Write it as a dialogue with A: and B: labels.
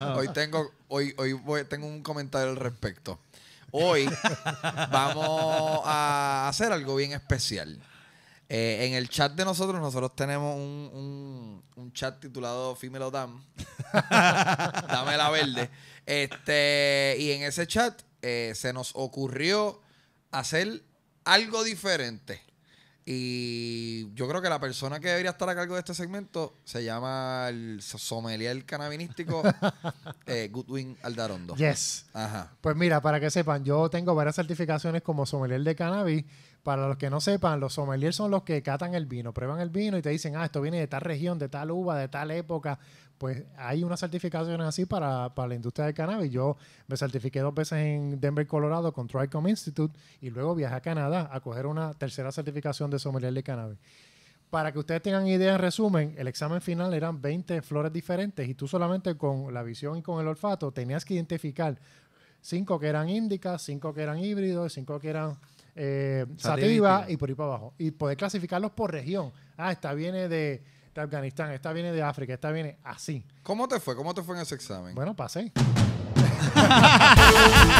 A: Ah. Hoy
B: tengo, hoy, hoy tengo un comentario al respecto. Hoy vamos a hacer algo bien especial. Eh, en el chat de nosotros, nosotros tenemos un, chat titulado Fímelo, Dam. Dame la verde. Este, y en ese chat eh, se nos ocurrió hacer algo diferente. Y yo creo que la persona que debería estar a cargo de este segmento se llama el sommelier canabinístico eh, Goodwin Aldarondo. Yes.
A: Pues mira, para que sepan, yo tengo varias certificaciones como sommelier de cannabis, para los que no sepan, los sommeliers son los que catan el vino, prueban el vino y te dicen, ah, esto viene de tal región, de tal uva, de tal época. Pues hay una certificación así para, la industria del cannabis. Yo me certifiqué dos veces en Denver, Colorado con Tricom Institute y luego viajé a Canadá a coger una tercera certificación de sommelier de cannabis. Para que ustedes tengan idea, en resumen, el examen final eran 20 flores diferentes y tú solamente con la visión y con el olfato tenías que identificar cinco que eran índicas, cinco que eran híbridos, cinco que eran eh, sativa y por ahí para abajo. Y poder clasificarlos por región. Ah, esta viene de, de Afganistán, esta viene de África, esta viene así. ¿Cómo te fue? ¿Cómo te fue en ese examen? Bueno, pasé.